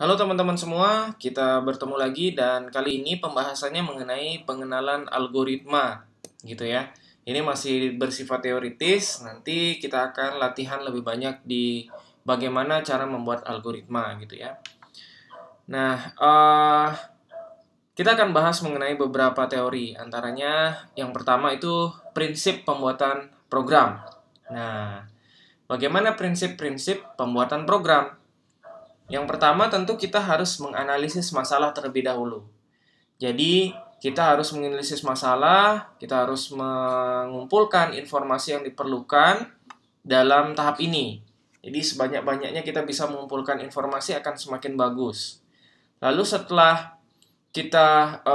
Halo teman-teman semua, kita bertemu lagi dan kali ini pembahasannya mengenai pengenalan algoritma gitu ya. Ini masih bersifat teoritis, nanti kita akan latihan lebih banyak di bagaimana cara membuat algoritma gitu ya. Nah, uh, kita akan bahas mengenai beberapa teori, antaranya yang pertama itu prinsip pembuatan program. Nah, bagaimana prinsip-prinsip pembuatan program? Yang pertama tentu kita harus menganalisis masalah terlebih dahulu. Jadi kita harus menganalisis masalah, kita harus mengumpulkan informasi yang diperlukan dalam tahap ini. Jadi sebanyak-banyaknya kita bisa mengumpulkan informasi akan semakin bagus. Lalu setelah kita e,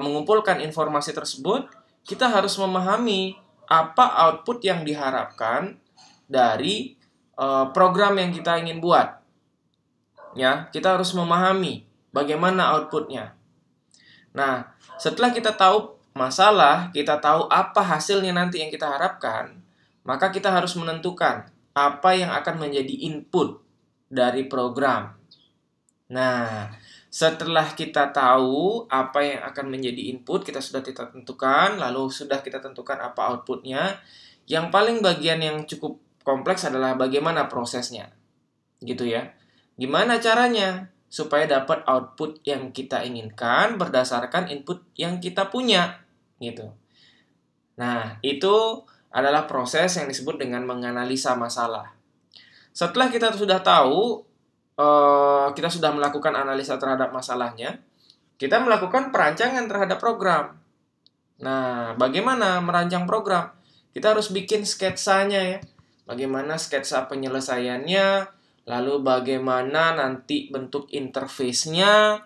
mengumpulkan informasi tersebut, kita harus memahami apa output yang diharapkan dari e, program yang kita ingin buat outputnya, kita harus memahami bagaimana outputnya. Nah, setelah kita tahu masalah, kita tahu apa hasilnya nanti yang kita harapkan, maka kita harus menentukan apa yang akan menjadi input dari program. Nah, setelah kita tahu apa yang akan menjadi input, kita sudah kita tentukan, lalu sudah kita tentukan apa outputnya. Yang paling bagian yang cukup kompleks adalah bagaimana prosesnya, gitu ya. Gimana caranya supaya dapat output yang kita inginkan berdasarkan input yang kita punya gitu. Nah, itu adalah proses yang disebut dengan menganalisa masalah. Setelah kita sudah tahu eh, kita sudah melakukan analisa terhadap masalahnya, kita melakukan perancangan terhadap program. Nah, bagaimana merancang program? Kita harus bikin sketsanya ya. Bagaimana sketsa penyelesaiannya, Lalu bagaimana nanti bentuk interface-nya?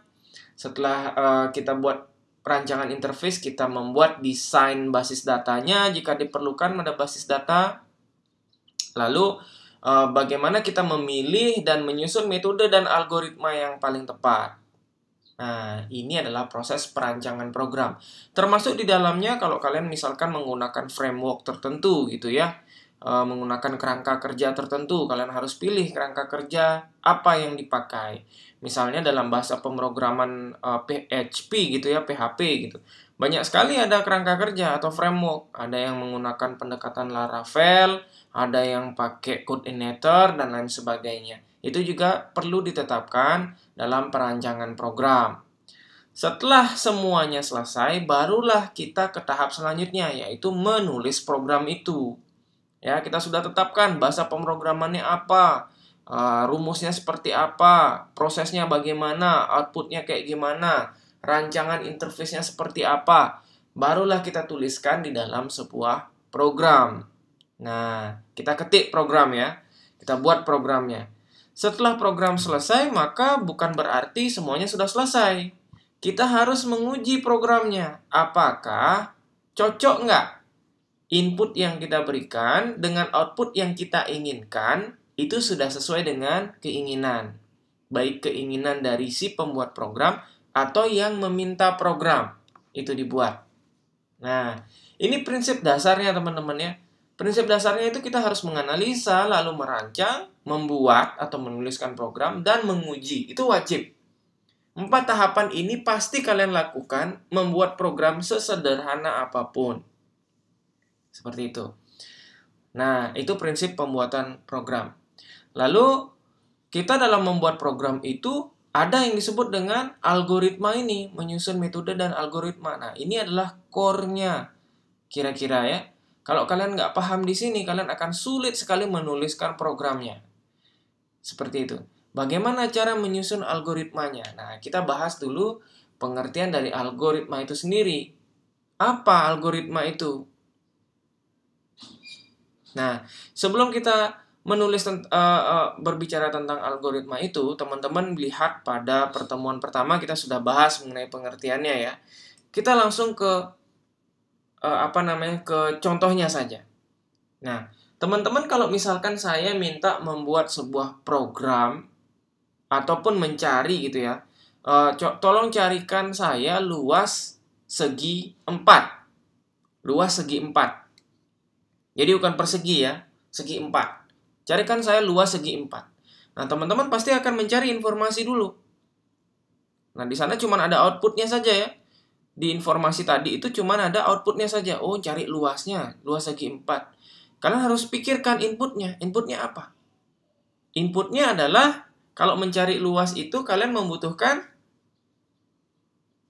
Setelah uh, kita buat perancangan interface, kita membuat desain basis datanya jika diperlukan pada basis data. Lalu uh, bagaimana kita memilih dan menyusun metode dan algoritma yang paling tepat? Nah, ini adalah proses perancangan program. Termasuk di dalamnya kalau kalian misalkan menggunakan framework tertentu gitu ya. Eh, menggunakan kerangka kerja tertentu. Kalian harus pilih kerangka kerja apa yang dipakai. Misalnya dalam bahasa pemrograman uh, eh, PHP gitu ya, PHP gitu. Banyak sekali ada kerangka kerja atau framework. Ada yang menggunakan pendekatan Laravel, ada yang pakai coordinator dan lain sebagainya. Itu juga perlu ditetapkan dalam perancangan program. Setelah semuanya selesai, barulah kita ke tahap selanjutnya, yaitu menulis program itu. Ya, kita sudah tetapkan bahasa pemrogramannya apa, uh, rumusnya seperti apa, prosesnya bagaimana, outputnya kayak gimana, rancangan interface-nya seperti apa. Barulah kita tuliskan di dalam sebuah program. Nah, kita ketik program ya. Kita buat programnya. Setelah program selesai, maka bukan berarti semuanya sudah selesai. Kita harus menguji programnya. Apakah cocok nggak input yang kita berikan dengan output yang kita inginkan itu sudah sesuai dengan keinginan. Baik keinginan dari si pembuat program atau yang meminta program itu dibuat. Nah, ini prinsip dasarnya teman-teman ya. Prinsip dasarnya itu kita harus menganalisa, lalu merancang, membuat atau menuliskan program, dan menguji. Itu wajib. Empat tahapan ini pasti kalian lakukan membuat program sesederhana apapun. Seperti itu. Nah, itu prinsip pembuatan program. Lalu, kita dalam membuat program itu ada yang disebut dengan algoritma ini, menyusun metode dan algoritma. Nah, ini adalah core-nya, kira-kira ya. Kalau kalian nggak paham di sini, kalian akan sulit sekali menuliskan programnya. Seperti itu. Bagaimana cara menyusun algoritmanya? Nah, kita bahas dulu pengertian dari algoritma itu sendiri. Apa algoritma itu? Nah, sebelum kita menulis uh, uh, berbicara tentang algoritma itu, teman-teman lihat pada pertemuan pertama kita sudah bahas mengenai pengertiannya ya. Kita langsung ke uh, apa namanya ke contohnya saja. Nah, teman-teman kalau misalkan saya minta membuat sebuah program ataupun mencari gitu ya, uh, tolong carikan saya luas segi 4. Luas segi 4. Jadi bukan persegi ya, segi 4. Carikan saya luas segi 4. Nah, teman-teman pasti akan mencari informasi dulu. Nah, di sana cuma ada outputnya saja ya. Di informasi tadi itu cuma ada outputnya saja. Oh, cari luasnya, luas segi 4. Kalian harus pikirkan inputnya. Inputnya apa? Inputnya adalah kalau mencari luas itu kalian membutuhkan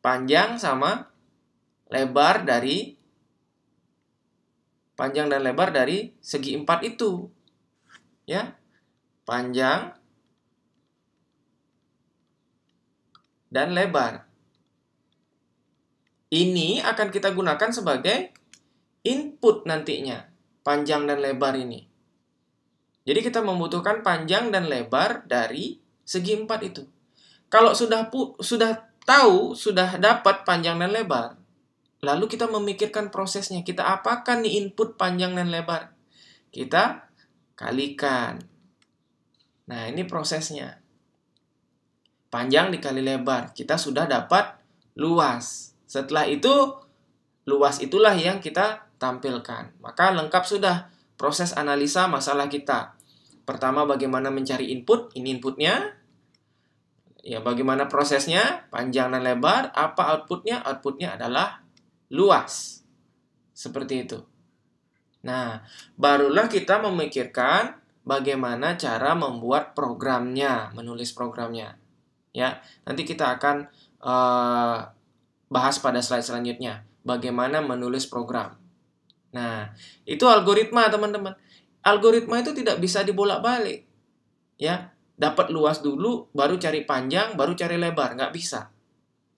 panjang sama lebar dari panjang dan lebar dari segi empat itu. Ya, panjang dan lebar. Ini akan kita gunakan sebagai input nantinya, panjang dan lebar ini. Jadi kita membutuhkan panjang dan lebar dari segi empat itu. Kalau sudah sudah tahu, sudah dapat panjang dan lebar, Lalu kita memikirkan prosesnya. Kita apakan nih input panjang dan lebar? Kita kalikan. Nah, ini prosesnya. Panjang dikali lebar. Kita sudah dapat luas. Setelah itu, luas itulah yang kita tampilkan. Maka lengkap sudah proses analisa masalah kita. Pertama, bagaimana mencari input. Ini inputnya. Ya, bagaimana prosesnya, panjang dan lebar. Apa outputnya? Outputnya adalah luas. Seperti itu. Nah, barulah kita memikirkan bagaimana cara membuat programnya, menulis programnya. Ya, nanti kita akan uh, bahas pada slide selanjutnya bagaimana menulis program. Nah, itu algoritma, teman-teman. Algoritma itu tidak bisa dibolak-balik. Ya, dapat luas dulu, baru cari panjang, baru cari lebar, nggak bisa.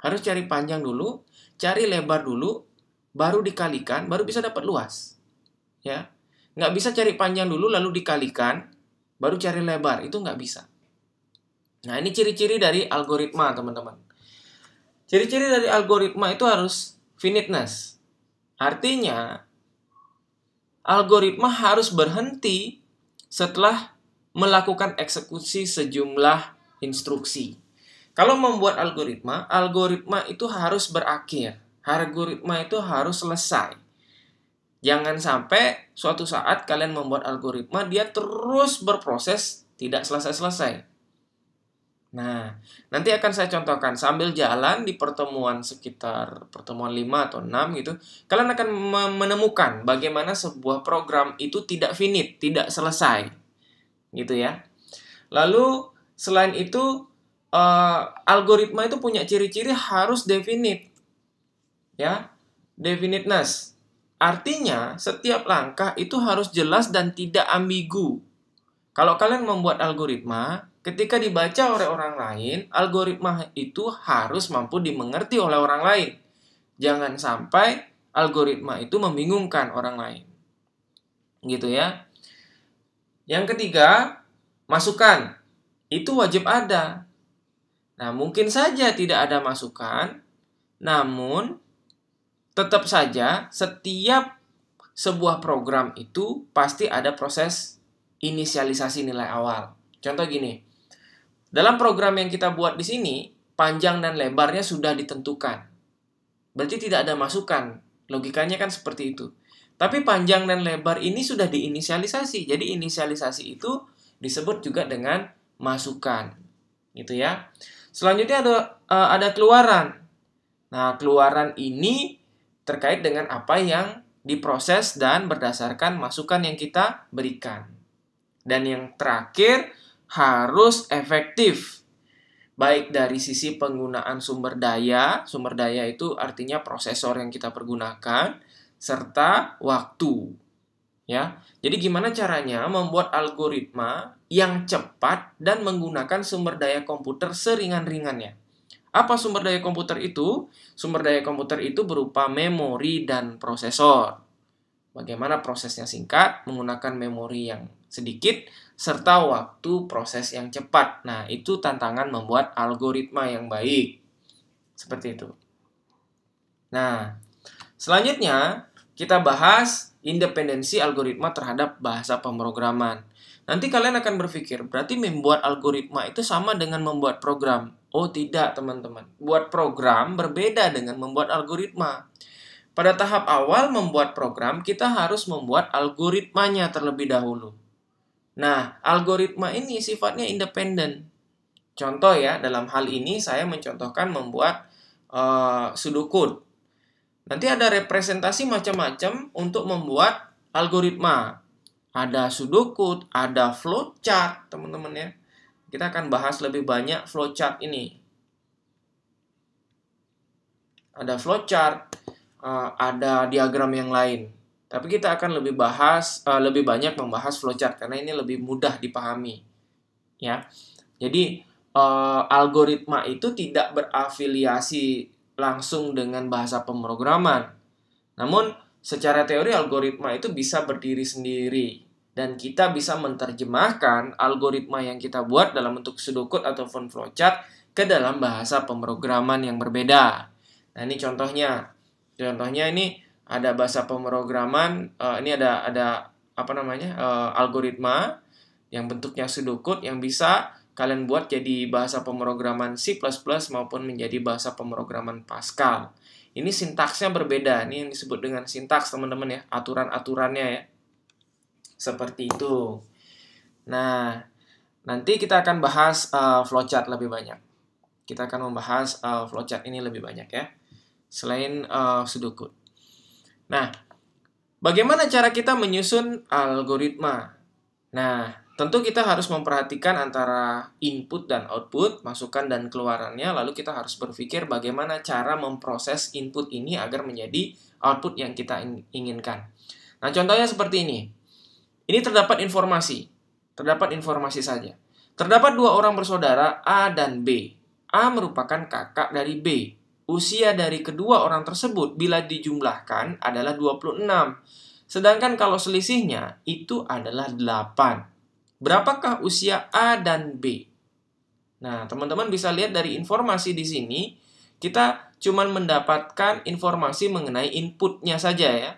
Harus cari panjang dulu, cari lebar dulu, baru dikalikan, baru bisa dapat luas. Ya, nggak bisa cari panjang dulu lalu dikalikan, baru cari lebar, itu nggak bisa. Nah, ini ciri-ciri dari algoritma, teman-teman. Ciri-ciri dari algoritma itu harus finiteness. Artinya, algoritma harus berhenti setelah melakukan eksekusi sejumlah instruksi. Kalau membuat algoritma, algoritma itu harus berakhir. Algoritma itu harus selesai. Jangan sampai suatu saat kalian membuat algoritma, dia terus berproses tidak selesai-selesai. Nah, nanti akan saya contohkan sambil jalan di pertemuan sekitar pertemuan 5 atau 6 gitu, kalian akan menemukan bagaimana sebuah program itu tidak finit, tidak selesai. Gitu ya. Lalu selain itu uh, algoritma itu punya ciri-ciri harus definite. Ya, definiteness. Artinya, setiap langkah itu harus jelas dan tidak ambigu. Kalau kalian membuat algoritma, ketika dibaca oleh orang lain, algoritma itu harus mampu dimengerti oleh orang lain. Jangan sampai algoritma itu membingungkan orang lain. Gitu ya. Yang ketiga, masukan. Itu wajib ada Nah, mungkin saja tidak ada masukan, namun tetap saja setiap sebuah program itu pasti ada proses inisialisasi nilai awal. Contoh gini, dalam program yang kita buat di sini, panjang dan lebarnya sudah ditentukan. Berarti tidak ada masukan. Logikanya kan seperti itu. Tapi panjang dan lebar ini sudah diinisialisasi. Jadi inisialisasi itu disebut juga dengan masukan. Gitu ya. Selanjutnya ada uh, ada keluaran. Nah, keluaran ini terkait dengan apa yang diproses dan berdasarkan masukan yang kita berikan. Dan yang terakhir harus efektif. Baik dari sisi penggunaan sumber daya, sumber daya itu artinya prosesor yang kita pergunakan serta waktu. Ya. Jadi gimana caranya membuat algoritma yang cepat dan menggunakan sumber daya komputer seringan-ringannya. Apa sumber daya komputer itu? Sumber daya komputer itu berupa memori dan prosesor. Bagaimana prosesnya singkat, menggunakan memori yang sedikit, serta waktu proses yang cepat. Nah, itu tantangan membuat algoritma yang baik. Seperti itu. Nah, selanjutnya kita bahas independensi algoritma terhadap bahasa pemrograman. Nanti kalian akan berpikir, berarti membuat algoritma itu sama dengan membuat program. Oh tidak teman-teman, buat program berbeda dengan membuat algoritma. Pada tahap awal membuat program, kita harus membuat algoritmanya terlebih dahulu. Nah, algoritma ini sifatnya independen. Contoh ya, dalam hal ini saya mencontohkan membuat uh, sudoku. Nanti ada representasi macam-macam untuk membuat algoritma ada sudoku, ada flowchart, teman-teman ya. Kita akan bahas lebih banyak flowchart ini. Ada flowchart, eh, ada diagram yang lain. Tapi kita akan lebih bahas eh, lebih banyak membahas flowchart karena ini lebih mudah dipahami. Ya. Jadi eh, algoritma itu tidak berafiliasi langsung dengan bahasa pemrograman. Namun Secara teori algoritma itu bisa berdiri sendiri dan kita bisa menerjemahkan algoritma yang kita buat dalam bentuk sudokut font flowchart ke dalam bahasa pemrograman yang berbeda. Nah, ini contohnya. Contohnya ini ada bahasa pemrograman, uh, ini ada ada apa namanya? Uh, algoritma yang bentuknya sudokut yang bisa kalian buat jadi bahasa pemrograman C++ maupun menjadi bahasa pemrograman Pascal. Ini sintaksnya berbeda. Ini yang disebut dengan sintaks, teman-teman ya. Aturan-aturannya ya. Seperti itu. Nah, nanti kita akan bahas uh, flowchart lebih banyak. Kita akan membahas uh, flowchart ini lebih banyak ya. Selain uh, sudoku. Nah, bagaimana cara kita menyusun algoritma? Nah, Tentu kita harus memperhatikan antara input dan output, masukan dan keluarannya, lalu kita harus berpikir bagaimana cara memproses input ini agar menjadi output yang kita inginkan. Nah, contohnya seperti ini. Ini terdapat informasi. Terdapat informasi saja. Terdapat dua orang bersaudara A dan B. A merupakan kakak dari B. Usia dari kedua orang tersebut bila dijumlahkan adalah 26. Sedangkan kalau selisihnya itu adalah 8 berapakah usia A dan B? Nah, teman-teman bisa lihat dari informasi di sini, kita cuma mendapatkan informasi mengenai inputnya saja ya.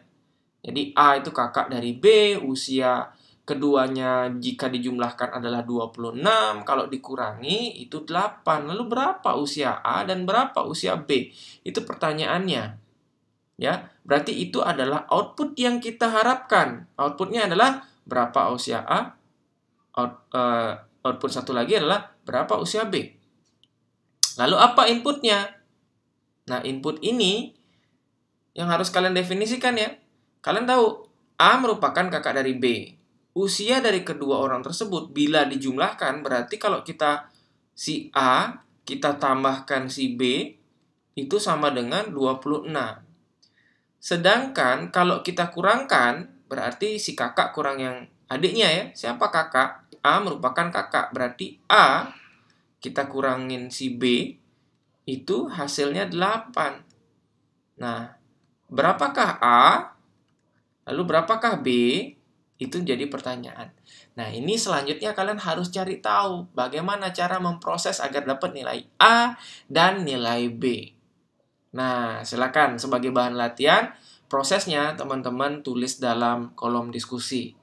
Jadi A itu kakak dari B, usia keduanya jika dijumlahkan adalah 26, kalau dikurangi itu 8. Lalu berapa usia A dan berapa usia B? Itu pertanyaannya. Ya, berarti itu adalah output yang kita harapkan. Outputnya adalah berapa usia A Out, uh, output satu lagi adalah berapa usia B. Lalu apa inputnya? Nah, input ini yang harus kalian definisikan ya. Kalian tahu, A merupakan kakak dari B. Usia dari kedua orang tersebut bila dijumlahkan berarti kalau kita si A kita tambahkan si B itu sama dengan 26. Sedangkan kalau kita kurangkan berarti si kakak kurang yang adiknya ya. Siapa kakak? A merupakan kakak. Berarti A kita kurangin si B itu hasilnya 8. Nah, berapakah A? Lalu berapakah B? Itu jadi pertanyaan. Nah, ini selanjutnya kalian harus cari tahu bagaimana cara memproses agar dapat nilai A dan nilai B. Nah, silakan sebagai bahan latihan, prosesnya teman-teman tulis dalam kolom diskusi.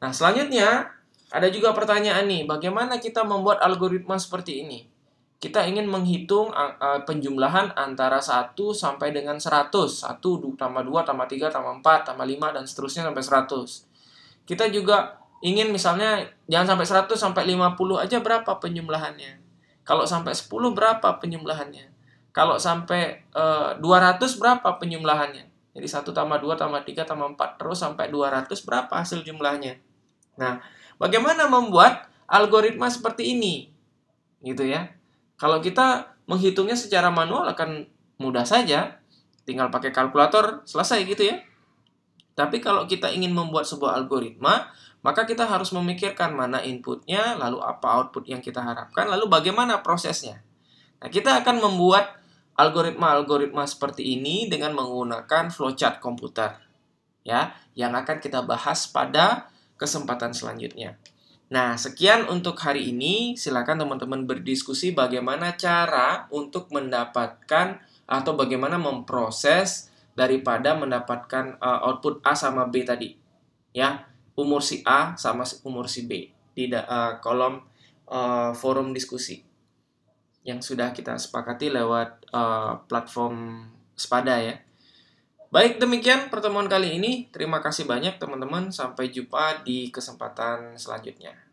Nah, selanjutnya ada juga pertanyaan nih, bagaimana kita membuat algoritma seperti ini? Kita ingin menghitung eh, eh, penjumlahan antara 1 sampai dengan 100. 1 tambah 2, tambah 3, tambah 4, tambah 5, dan seterusnya sampai 100. Kita juga ingin misalnya jangan sampai 100 sampai 50 aja berapa penjumlahannya. Kalau sampai 10 berapa penjumlahannya? Kalau sampai e, eh, 200 berapa penjumlahannya? Jadi 1 tambah 2 tambah 3 tambah 4 terus sampai 200 berapa hasil jumlahnya? Nah, bagaimana membuat algoritma seperti ini? Gitu ya. Kalau kita menghitungnya secara manual akan mudah saja, tinggal pakai kalkulator, selesai gitu ya. Tapi kalau kita ingin membuat sebuah algoritma, maka kita harus memikirkan mana inputnya, lalu apa output yang kita harapkan, lalu bagaimana prosesnya. Nah, kita akan membuat algoritma-algoritma seperti ini dengan menggunakan flowchart komputer. Ya, yang akan kita bahas pada kesempatan selanjutnya. Nah, sekian untuk hari ini. Silakan teman-teman berdiskusi bagaimana cara untuk mendapatkan atau bagaimana memproses daripada mendapatkan uh, output A sama B tadi. Ya, umur si A sama umur si B di uh, kolom uh, forum diskusi yang sudah kita sepakati lewat uh, platform Spada ya. Baik, demikian pertemuan kali ini. Terima kasih banyak, teman-teman. Sampai jumpa di kesempatan selanjutnya.